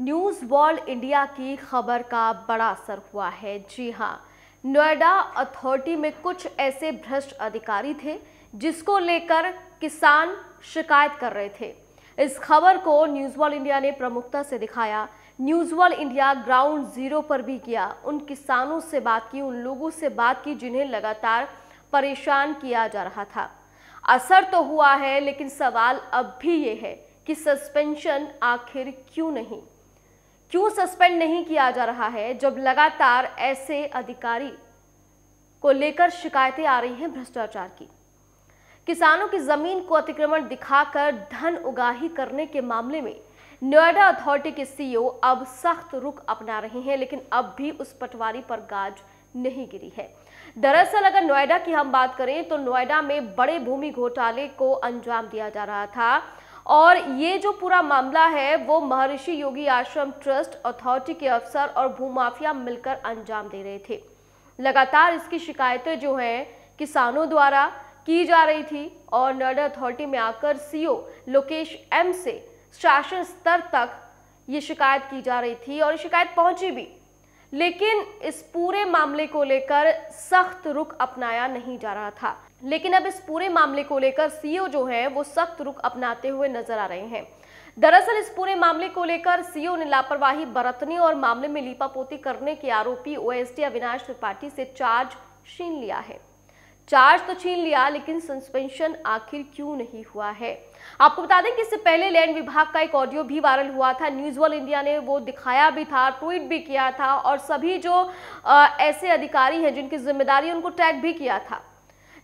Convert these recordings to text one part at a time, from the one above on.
news world India की खबर का बड़ा असर हुआ है जी हाँ नोएडा अथॉरिटी में कुछ ऐसे भ्रष्ट अधिकारी थे जिसको लेकर किसान शिकायत कर रहे थे इस खबर को न्यूज वर्ल्ड इंडिया ने प्रमुखता से दिखाया news world India ground zero पर भी किया उन किसानों से बात की उन लोगों से बात की जिन्हें लगातार परेशान किया जा रहा था असर तो हुआ है लेकिन सवाल अब भी ये है कि सस्पेंशन आखिर क्यों नहीं क्यों सस्पेंड नहीं किया जा रहा है जब लगातार ऐसे अधिकारी को लेकर शिकायतें आ रही हैं भ्रष्टाचार की किसानों की जमीन को अतिक्रमण दिखाकर धन उगाही करने के मामले में नोएडा अथॉरिटी के सीईओ अब सख्त रुख अपना रहे हैं लेकिन अब भी उस पटवारी पर गाज नहीं गिरी है दरअसल अगर नोएडा की हम बात करें तो नोएडा में बड़े भूमि घोटाले को अंजाम दिया जा रहा था और ये जो पूरा मामला है वो महर्षि योगी आश्रम ट्रस्ट अथॉरिटी के अफसर और भूमाफिया मिलकर अंजाम दे रहे थे लगातार इसकी शिकायतें जो हैं किसानों द्वारा की जा रही थी और नोडल अथॉरिटी में आकर सीओ लोकेश एम से शासन स्तर तक ये शिकायत की जा रही थी और शिकायत पहुंची भी लेकिन इस पूरे मामले को लेकर सख्त रुख अपनाया नहीं जा रहा था लेकिन अब इस पूरे मामले को लेकर सीओ जो है वो सख्त रुख अपनाते हुए नजर आ रहे हैं दरअसल इस पूरे मामले को लेकर सीओ ने लापरवाही बरतने और मामले में लीपापोती करने के आरोपी ओएसडी अविनाश त्रिपाठी से चार्ज छीन लिया है चार्ज तो छीन लिया लेकिन सस्पेंशन आखिर क्यों नहीं हुआ है आपको बता दें कि इससे पहले लैंड विभाग का एक ऑडियो भी वायरल हुआ था न्यूज वर्ल्ड इंडिया ने वो दिखाया भी था ट्वीट भी किया था और सभी जो आ, ऐसे अधिकारी हैं जिनकी जिम्मेदारी उनको टैग भी किया था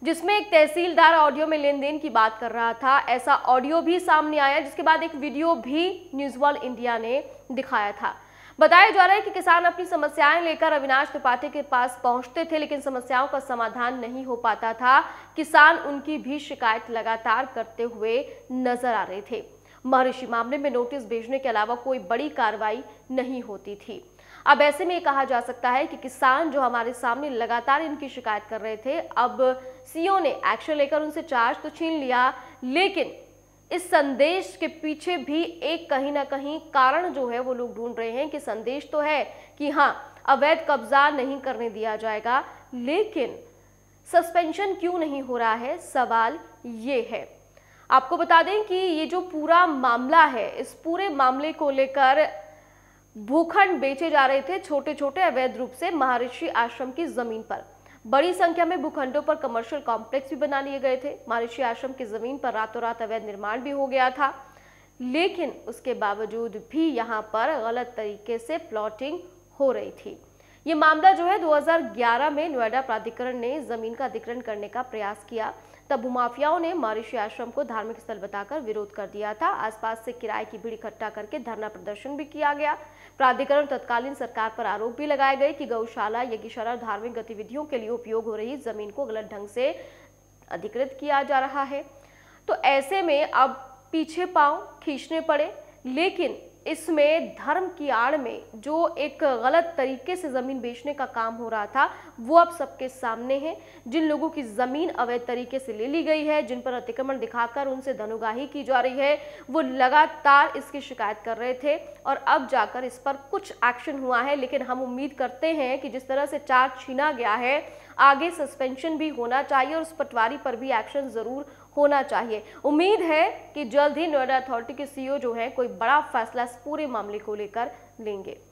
जिसमें एक तहसीलदार ऑडियो में लेन देन की बात कर रहा था ऐसा ऑडियो भी सामने आया जिसके बाद एक वीडियो भी न्यूज वर्ल्ड इंडिया ने दिखाया था बताया जा रहा है कि किसान अपनी समस्याएं लेकर अविनाश त्रिपाठी के पास पहुंचते थे लेकिन समस्याओं का समाधान नहीं हो पाता था किसान उनकी भी शिकायत लगातार करते हुए नजर आ रहे थे महर्षि मामले में नोटिस भेजने के अलावा कोई बड़ी कार्रवाई नहीं होती थी अब ऐसे में कहा जा सकता है कि किसान जो हमारे सामने लगातार इनकी शिकायत कर रहे थे अब सीओ ने एक्शन लेकर उनसे चार्ज तो छीन लिया लेकिन इस संदेश के पीछे भी एक कहीं ना कहीं कारण जो है वो लोग ढूंढ रहे हैं कि संदेश तो है कि हाँ अवैध कब्जा नहीं करने दिया जाएगा लेकिन सस्पेंशन क्यों नहीं हो रहा है सवाल ये है आपको बता दें कि ये जो पूरा मामला है इस पूरे मामले को लेकर भूखंड बेचे जा रहे थे छोटे छोटे अवैध रूप से महर्षि आश्रम की जमीन पर बड़ी संख्या में भूखंडों पर कमर्शियल कॉम्प्लेक्स भी बना लिए गए थे मवेशी आश्रम की जमीन पर रातों रात अवैध निर्माण भी हो गया था लेकिन उसके बावजूद भी यहाँ पर गलत तरीके से प्लॉटिंग हो रही थी ये मामला जो है 2011 में नोएडा प्राधिकरण ने जमीन का अधिकरण करने का प्रयास किया तब भूमाफियाओं ने मारिशी आश्रम को धार्मिक स्थल बताकर विरोध कर दिया था आसपास से किराए की भीड़ इकट्ठा करके धरना प्रदर्शन भी किया गया प्राधिकरण तत्कालीन सरकार पर आरोप भी लगाए गए कि गौशाला यज्ञशाला धार्मिक गतिविधियों के लिए उपयोग हो रही जमीन को गलत ढंग से अधिकृत किया जा रहा है तो ऐसे में अब पीछे पाँव खींचने पड़े लेकिन इसमें धर्म की आड़ में जो एक गलत तरीके से ज़मीन बेचने का काम हो रहा था वो अब सबके सामने है जिन लोगों की ज़मीन अवैध तरीके से ले ली गई है जिन पर अतिक्रमण दिखाकर उनसे धनुगाही की जा रही है वो लगातार इसकी शिकायत कर रहे थे और अब जाकर इस पर कुछ एक्शन हुआ है लेकिन हम उम्मीद करते हैं कि जिस तरह से चार्ज छीना गया है आगे सस्पेंशन भी होना चाहिए और उस पटवारी पर भी एक्शन ज़रूर होना चाहिए उम्मीद है कि जल्द ही नोएडा अथॉरिटी के सीईओ जो है कोई बड़ा फैसला इस पूरे मामले को लेकर लेंगे